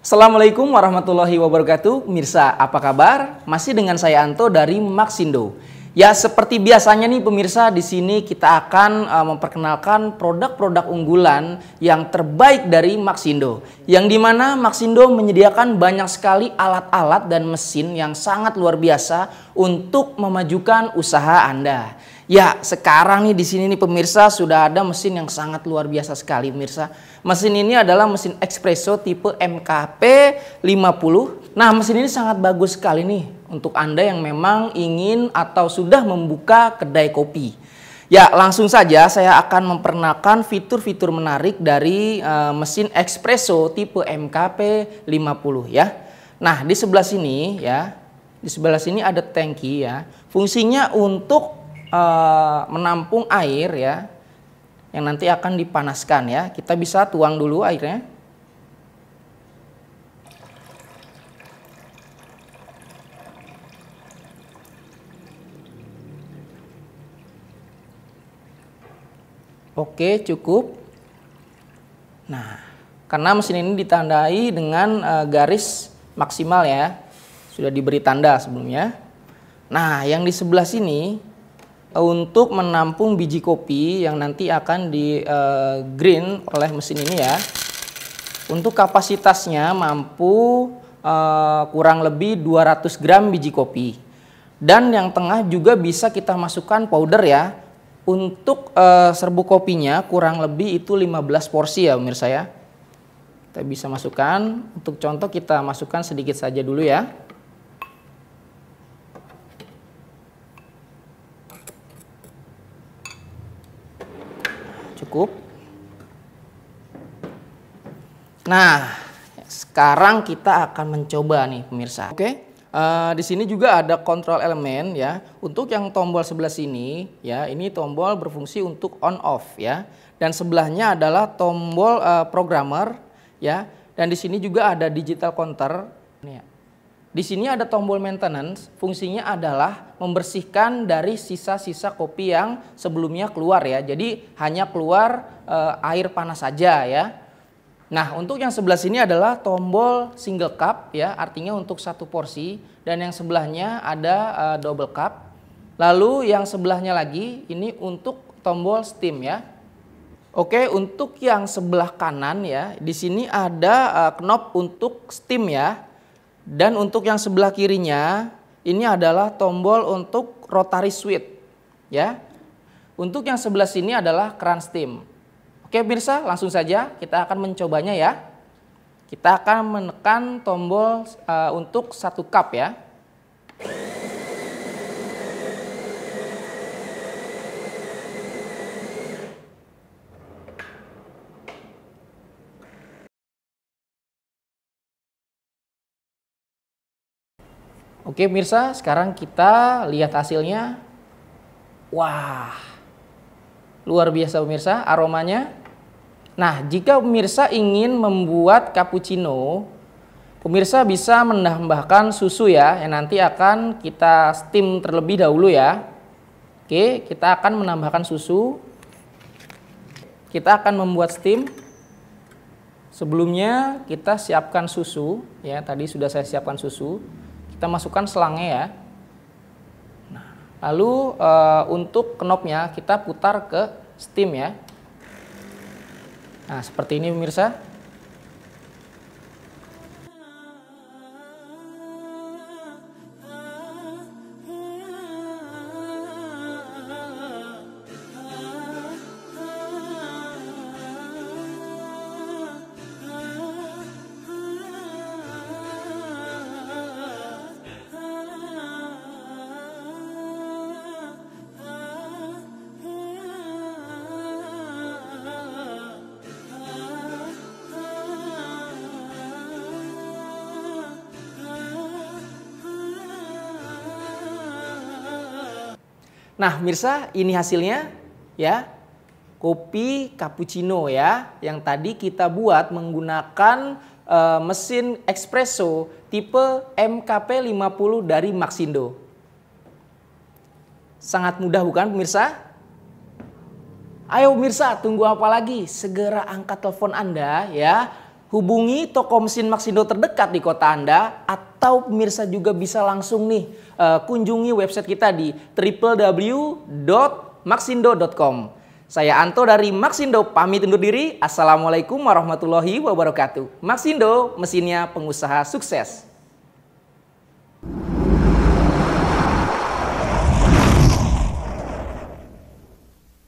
Assalamualaikum warahmatullahi wabarakatuh. Mirsa, apa kabar? Masih dengan saya Anto dari Maxindo. Ya, seperti biasanya nih pemirsa, di sini kita akan uh, memperkenalkan produk-produk unggulan yang terbaik dari Maxindo. Yang dimana Maxindo menyediakan banyak sekali alat-alat dan mesin yang sangat luar biasa untuk memajukan usaha Anda. Ya, sekarang nih di sini nih pemirsa sudah ada mesin yang sangat luar biasa sekali pemirsa. Mesin ini adalah mesin espresso tipe MKP 50. Nah, mesin ini sangat bagus sekali nih untuk Anda yang memang ingin atau sudah membuka kedai kopi. Ya, langsung saja saya akan memperkenalkan fitur-fitur menarik dari uh, mesin espresso tipe MKP 50 ya. Nah, di sebelah sini ya, di sebelah sini ada tangki ya. Fungsinya untuk Eh, menampung air ya yang nanti akan dipanaskan ya. Kita bisa tuang dulu airnya. Oke, cukup. Nah, karena mesin ini ditandai dengan eh, garis maksimal ya. Sudah diberi tanda sebelumnya. Nah, yang di sebelah sini untuk menampung biji kopi yang nanti akan di uh, green oleh mesin ini ya. Untuk kapasitasnya mampu uh, kurang lebih 200 gram biji kopi. Dan yang tengah juga bisa kita masukkan powder ya. Untuk uh, eh, serbuk kopinya kurang lebih itu 15 porsi ya pemirsa ya. Kita bisa masukkan. Untuk contoh kita masukkan sedikit saja dulu ya. cukup. Nah, sekarang kita akan mencoba nih pemirsa. Oke, uh, di sini juga ada kontrol elemen ya. Untuk yang tombol sebelah sini ya, ini tombol berfungsi untuk on off ya. Dan sebelahnya adalah tombol uh, programmer ya. Dan di sini juga ada digital counter. Nih ya. Di sini ada tombol maintenance, fungsinya adalah membersihkan dari sisa-sisa kopi yang sebelumnya keluar ya. Jadi hanya keluar e, air panas saja ya. Nah, untuk yang sebelah sini adalah tombol single cup ya, artinya untuk satu porsi dan yang sebelahnya ada e, double cup. Lalu yang sebelahnya lagi ini untuk tombol steam ya. Oke, untuk yang sebelah kanan ya, di sini ada e, knob untuk steam ya. Dan untuk yang sebelah kirinya ini adalah tombol untuk rotary switch ya. Untuk yang sebelah sini adalah keran steam. Oke pemirsa, langsung saja kita akan mencobanya ya. Kita akan menekan tombol uh, untuk satu cup ya. Oke mirsa, sekarang kita lihat hasilnya. Wah, luar biasa pemirsa aromanya. Nah, jika pemirsa ingin membuat cappuccino, pemirsa bisa menambahkan susu ya, yang nanti akan kita steam terlebih dahulu ya. Oke, kita akan menambahkan susu. Kita akan membuat steam. Sebelumnya kita siapkan susu ya, tadi sudah saya siapkan susu. Kita masukkan selangnya ya. Nah, lalu e, untuk knobnya kita putar ke steam ya. Nah, seperti ini pemirsa. Nah, mirsa, ini hasilnya ya. Kopi cappuccino ya yang tadi kita buat menggunakan uh, mesin espresso tipe MKP50 dari Maxindo. Sangat mudah bukan pemirsa? Ayo pemirsa, tunggu apa lagi? Segera angkat telepon Anda ya. Hubungi toko mesin Maxindo terdekat di kota Anda atau atau pemirsa juga bisa langsung nih uh, kunjungi website kita di www.maxindo.com. Saya Anto dari Maxindo pamit undur diri. Assalamualaikum warahmatullahi wabarakatuh. Maxindo, mesinnya pengusaha sukses.